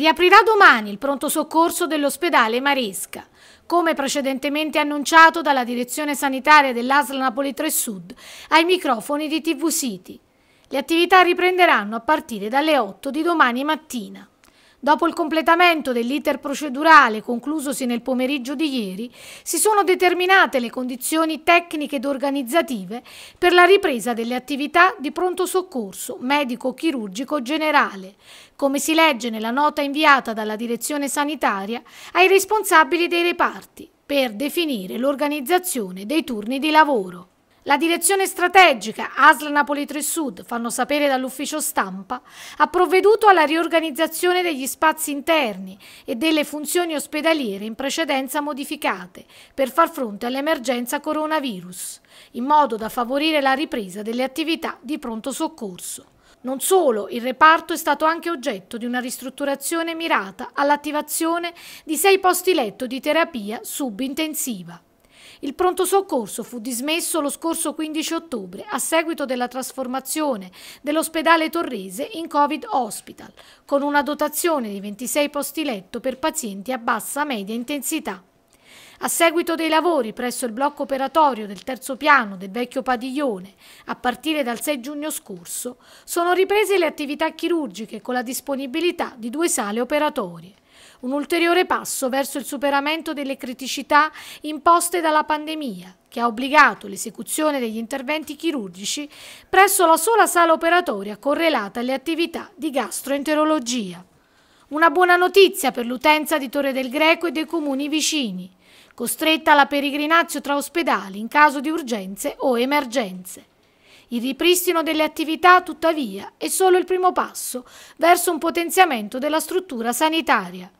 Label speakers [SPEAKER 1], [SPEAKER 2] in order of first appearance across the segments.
[SPEAKER 1] Riaprirà domani il pronto soccorso dell'ospedale Maresca. Come precedentemente annunciato dalla direzione sanitaria dell'ASL Napoli 3 Sud ai microfoni di TV City. Le attività riprenderanno a partire dalle 8 di domani mattina. Dopo il completamento dell'iter procedurale conclusosi nel pomeriggio di ieri, si sono determinate le condizioni tecniche ed organizzative per la ripresa delle attività di pronto soccorso medico-chirurgico generale, come si legge nella nota inviata dalla direzione sanitaria ai responsabili dei reparti per definire l'organizzazione dei turni di lavoro. La direzione strategica ASL Napoli 3 Sud, fanno sapere dall'ufficio stampa, ha provveduto alla riorganizzazione degli spazi interni e delle funzioni ospedaliere in precedenza modificate per far fronte all'emergenza coronavirus, in modo da favorire la ripresa delle attività di pronto soccorso. Non solo, il reparto è stato anche oggetto di una ristrutturazione mirata all'attivazione di sei posti letto di terapia subintensiva. Il pronto soccorso fu dismesso lo scorso 15 ottobre a seguito della trasformazione dell'ospedale Torrese in Covid Hospital, con una dotazione di 26 posti letto per pazienti a bassa media intensità. A seguito dei lavori presso il blocco operatorio del terzo piano del vecchio padiglione, a partire dal 6 giugno scorso, sono riprese le attività chirurgiche con la disponibilità di due sale operatorie un ulteriore passo verso il superamento delle criticità imposte dalla pandemia, che ha obbligato l'esecuzione degli interventi chirurgici presso la sola sala operatoria correlata alle attività di gastroenterologia. Una buona notizia per l'utenza di Torre del Greco e dei comuni vicini, costretta alla peregrinazio tra ospedali in caso di urgenze o emergenze. Il ripristino delle attività, tuttavia, è solo il primo passo verso un potenziamento della struttura sanitaria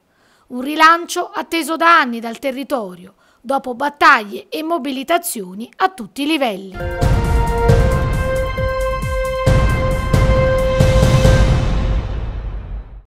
[SPEAKER 1] un rilancio atteso da anni dal territorio, dopo battaglie e mobilitazioni a tutti i livelli.